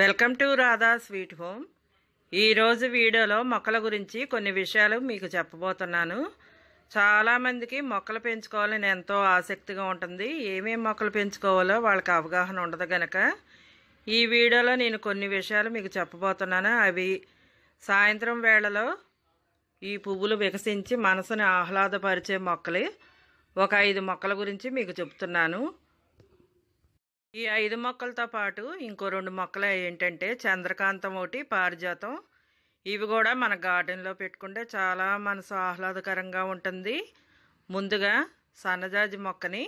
welcome to Radha sweet home ఈరోజు వీడియోలో మొక్కల గురించి కొన్ని విషయాలు మీకు చెప్పబోతున్నాను చాలామందికి మొక్కలు పెంచుకోవాలని ఎంతో ఆసక్తిగా ఉంటుంది ఏమేమి మొక్కలు పెంచుకోవాలో వాళ్ళకి అవగాహన ఉండదు గనక ఈ వీడియోలో నేను కొన్ని విషయాలు మీకు చెప్పబోతున్నాను అవి సాయంత్రం వేళలో ఈ పువ్వులు వికసించి మనసుని ఆహ్లాదపరిచే మొక్కలు ఒక ఐదు మొక్కల గురించి మీకు చెప్తున్నాను ఈ ఐదు మొక్కలతో పాటు ఇంకో రెండు మొక్కలు ఏంటంటే చంద్రకాంతం ఒకటి పారిజాతం ఇవి కూడా మన గార్డెన్లో పెట్టుకుంటే చాలా మనసు ఆహ్లాదకరంగా ఉంటుంది ముందుగా సన్నజాజి మొక్కని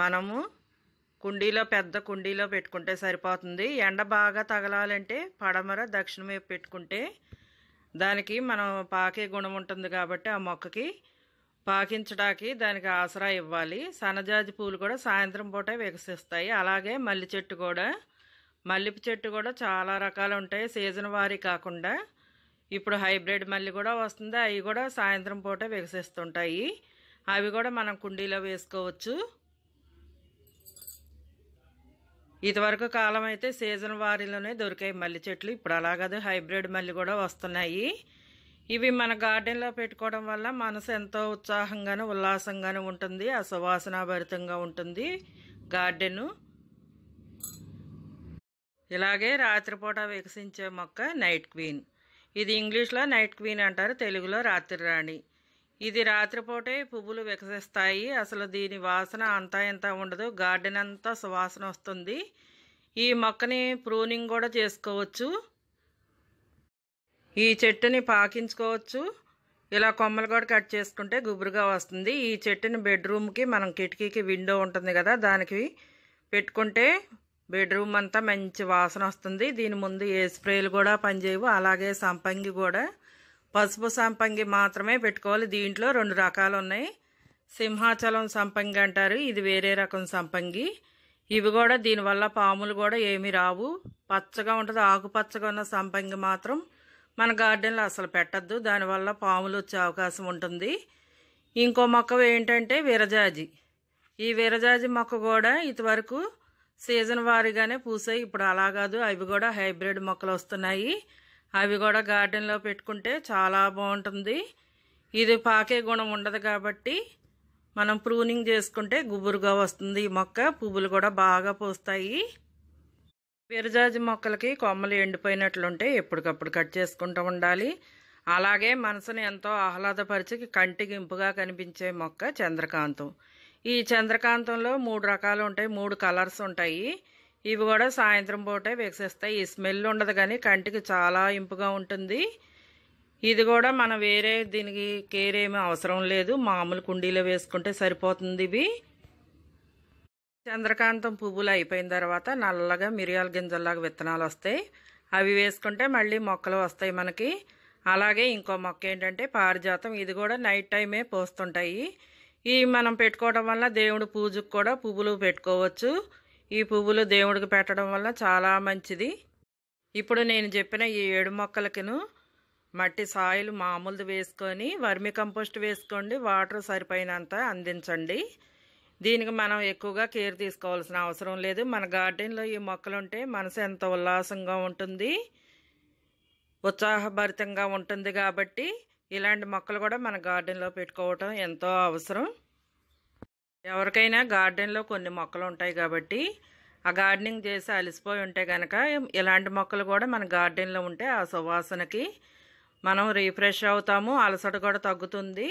మనము కుండీలో పెద్ద కుండీలో పెట్టుకుంటే సరిపోతుంది ఎండ బాగా తగలాలంటే పడమర దక్షిణం వైపు పెట్టుకుంటే దానికి మనం పాకే గుణం ఉంటుంది కాబట్టి ఆ మొక్కకి పాకించడానికి దానికి ఆసరా ఇవ్వాలి సన్నజాజి పూలు కూడా సాయంత్రం పూటే వికసిస్తాయి అలాగే మల్లి చెట్టు కూడా మల్లెపు చెట్టు కూడా చాలా రకాలు ఉంటాయి సీజన్ వారి కాకుండా ఇప్పుడు హైబ్రిడ్ మల్లి కూడా వస్తుంది అవి కూడా సాయంత్రం పూట వికసిస్తుంటాయి అవి కూడా మనం కుండీలో వేసుకోవచ్చు ఇదివరకు కాలం అయితే సీజన్ వారిలోనే దొరికాయి మల్లె చెట్లు ఇప్పుడు అలాగదు హైబ్రిడ్ మల్లి కూడా వస్తున్నాయి ఇవి మన గార్డెన్లో పెట్టుకోవడం వల్ల మనసు ఎంతో ఉత్సాహంగాను ఉల్లాసంగాను ఉంటుంది ఆ సువాసనాభరితంగా ఉంటుంది గార్డెను ఇలాగే రాత్రిపూట వికసించే మొక్క నైట్ క్వీన్ ఇది ఇంగ్లీష్లో నైట్ క్వీన్ అంటారు తెలుగులో రాత్రి రాణి ఇది రాత్రిపూటే పువ్వులు వికసిస్తాయి అసలు దీని వాసన అంతా ఎంత ఉండదు గార్డెన్ అంతా సువాసన వస్తుంది ఈ మొక్కని ప్రూనింగ్ కూడా చేసుకోవచ్చు ఈ చెట్టుని పాకించుకోవచ్చు ఇలా కొమ్మలు కూడా కట్ చేసుకుంటే గుబురుగా వస్తుంది ఈ చెట్టుని బెడ్రూమ్కి మనం కిటికీకి విండో ఉంటుంది కదా దానికి పెట్టుకుంటే బెడ్రూమ్ అంతా మంచి వాసన వస్తుంది దీని ముందు ఏ స్ప్రేలు కూడా పనిచేయవు అలాగే సంపంగి కూడా పసుపు సంపంగి మాత్రమే పెట్టుకోవాలి దీంట్లో రెండు రకాలు ఉన్నాయి సింహాచలం సంపంగి అంటారు ఇది వేరే రకం సంపంగి ఇవి కూడా దీనివల్ల పాములు కూడా ఏమీ రావు పచ్చగా ఉంటుంది ఆకుపచ్చగా ఉన్న సంపంగి మాత్రం మన గార్డెన్లో అసలు పెట్టద్దు దానివల్ల పాములు వచ్చే అవకాశం ఉంటుంది ఇంకో మొక్క ఏంటంటే విరజాజి ఈ విరజాజి మొక్క కూడా ఇంతవరకు సీజన్ వారీగానే పూసాయి ఇప్పుడు అలా కాదు అవి కూడా హైబ్రిడ్ మొక్కలు వస్తున్నాయి అవి కూడా గార్డెన్లో పెట్టుకుంటే చాలా బాగుంటుంది ఇది పాకే గుణం ఉండదు కాబట్టి మనం ప్రూనింగ్ చేసుకుంటే గుబురుగా వస్తుంది ఈ మొక్క పువ్వులు కూడా బాగా పోస్తాయి పిరజాజి మొక్కలకి కొమ్మలు ఎండిపోయినట్లుంటే ఎప్పటికప్పుడు కట్ చేసుకుంటూ ఉండాలి అలాగే మనసుని ఎంతో ఆహ్లాదపరిచి కంటికి ఇంపుగా కనిపించే మొక్క చంద్రకాంతం ఈ చంద్రకాంతంలో మూడు రకాలు ఉంటాయి మూడు కలర్స్ ఉంటాయి ఇవి కూడా సాయంత్రం పూటే వికసిస్తాయి ఈ స్మెల్ ఉండదు కానీ కంటికి చాలా ఇంపుగా ఉంటుంది ఇది కూడా మనం వేరే దీనికి కేర్ ఏమీ అవసరం లేదు మామూలు కుండీలో వేసుకుంటే సరిపోతుంది ఇవి చంద్రకాంతం పువ్వులు అయిపోయిన తర్వాత నల్లగా మిరియాల గింజల్లాగా విత్తనాలు వస్తాయి అవి వేసుకుంటే మళ్ళీ మొక్కలు వస్తాయి మనకి అలాగే ఇంకో మొక్క ఏంటంటే పారిజాతం ఇది కూడా నైట్ టైమే పోస్తుంటాయి ఈ మనం పెట్టుకోవడం వల్ల దేవుడి పూజకు కూడా పువ్వులు పెట్టుకోవచ్చు ఈ పువ్వులు దేవుడికి పెట్టడం వల్ల చాలా మంచిది ఇప్పుడు నేను చెప్పిన ఈ ఏడు మొక్కలకిను మట్టి సాయిలు మామూలుది వేసుకొని వర్మి కంపోస్ట్ వేసుకోండి వాటర్ సరిపోయినంత అందించండి దీనికి మనం ఎక్కువగా కేర్ తీసుకోవాల్సిన అవసరం లేదు మన గార్డెన్లో ఈ మొక్కలుంటే మనసు ఎంత ఉల్లాసంగా ఉంటుంది ఉత్సాహభరితంగా ఉంటుంది కాబట్టి ఇలాంటి మొక్కలు కూడా మన గార్డెన్లో పెట్టుకోవటం ఎంతో అవసరం ఎవరికైనా గార్డెన్లో కొన్ని మొక్కలు ఉంటాయి కాబట్టి ఆ గార్డెనింగ్ చేసి అలసిపోయి ఉంటే కనుక ఇలాంటి మొక్కలు కూడా మన గార్డెన్లో ఉంటే ఆ సువాసనకి మనం రీఫ్రెష్ అవుతాము అలసట కూడా తగ్గుతుంది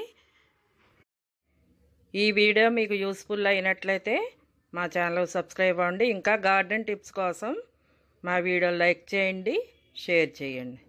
ఈ వీడియో మీకు యూస్ఫుల్ అయినట్లయితే మా ఛానల్ సబ్స్క్రైబ్ అవ్వండి ఇంకా గార్డెన్ టిప్స్ కోసం మా వీడియో లైక్ చేయండి షేర్ చేయండి